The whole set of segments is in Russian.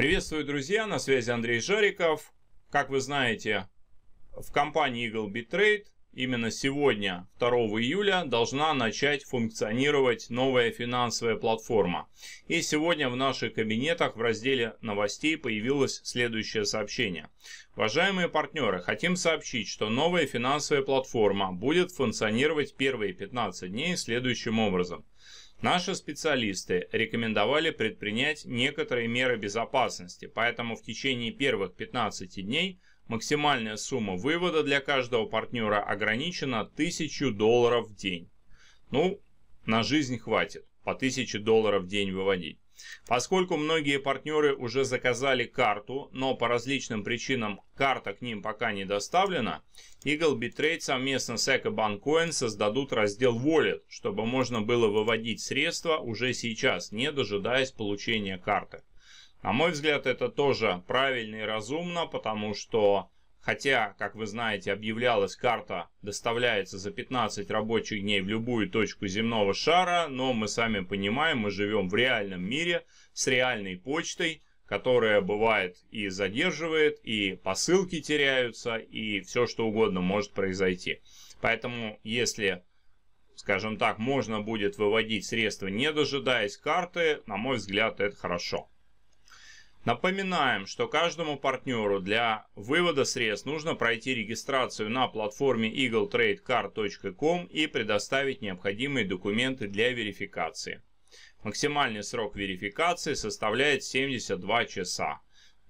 Приветствую, друзья, на связи Андрей Жариков. Как вы знаете, в компании Eagle Bit Trade. Именно сегодня, 2 июля, должна начать функционировать новая финансовая платформа. И сегодня в наших кабинетах в разделе новостей появилось следующее сообщение. Уважаемые партнеры, хотим сообщить, что новая финансовая платформа будет функционировать первые 15 дней следующим образом. Наши специалисты рекомендовали предпринять некоторые меры безопасности, поэтому в течение первых 15 дней – Максимальная сумма вывода для каждого партнера ограничена 1000 долларов в день. Ну, на жизнь хватит по 1000 долларов в день выводить. Поскольку многие партнеры уже заказали карту, но по различным причинам карта к ним пока не доставлена, Eagle Bitrate совместно с EcoBank создадут раздел Wallet, чтобы можно было выводить средства уже сейчас, не дожидаясь получения карты. На мой взгляд, это тоже правильно и разумно, потому что, хотя, как вы знаете, объявлялась карта, доставляется за 15 рабочих дней в любую точку земного шара, но мы сами понимаем, мы живем в реальном мире с реальной почтой, которая бывает и задерживает, и посылки теряются, и все что угодно может произойти. Поэтому, если скажем так, можно будет выводить средства, не дожидаясь карты, на мой взгляд, это хорошо. Напоминаем, что каждому партнеру для вывода средств нужно пройти регистрацию на платформе eagletradecard.com и предоставить необходимые документы для верификации. Максимальный срок верификации составляет 72 часа.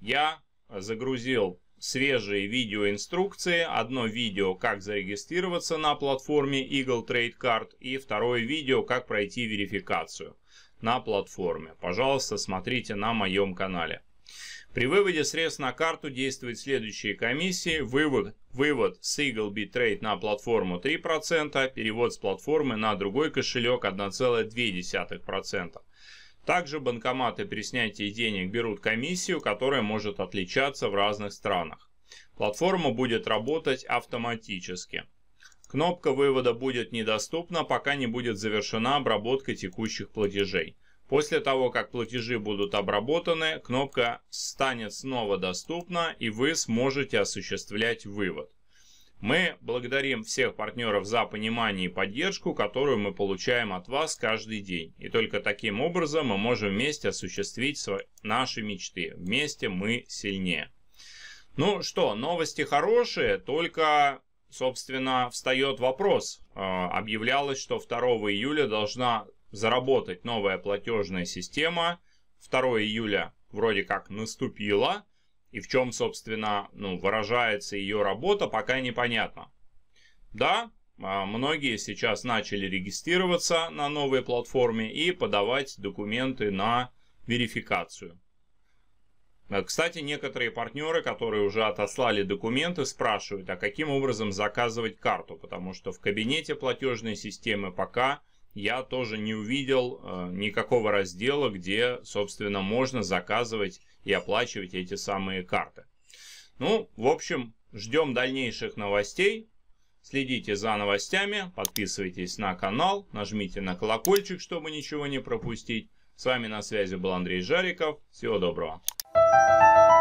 Я загрузил свежие видеоинструкции. Одно видео, как зарегистрироваться на платформе Eagle Trade Card и второе видео, как пройти верификацию на платформе. Пожалуйста, смотрите на моем канале. При выводе средств на карту действуют следующие комиссии. Вывод, вывод с Eagle Bitrate на платформу 3%, перевод с платформы на другой кошелек 1,2%. Также банкоматы при снятии денег берут комиссию, которая может отличаться в разных странах. Платформа будет работать автоматически. Кнопка вывода будет недоступна, пока не будет завершена обработка текущих платежей. После того, как платежи будут обработаны, кнопка станет снова доступна и вы сможете осуществлять вывод. Мы благодарим всех партнеров за понимание и поддержку, которую мы получаем от вас каждый день. И только таким образом мы можем вместе осуществить наши мечты. Вместе мы сильнее. Ну что, новости хорошие, только собственно, встает вопрос. А, объявлялось, что 2 июля должна заработать новая платежная система. 2 июля вроде как наступила, и в чем, собственно, ну, выражается ее работа, пока непонятно. Да, а, многие сейчас начали регистрироваться на новой платформе и подавать документы на верификацию. Э, кстати, некоторые партнеры, которые уже отослали документы, спрашивают, а каким образом заказывать карту, потому что в кабинете платежной системы пока я тоже не увидел э, никакого раздела, где, собственно, можно заказывать и оплачивать эти самые карты. Ну, в общем, ждем дальнейших новостей. Следите за новостями, подписывайтесь на канал, нажмите на колокольчик, чтобы ничего не пропустить. С вами на связи был Андрей Жариков. Всего доброго. Música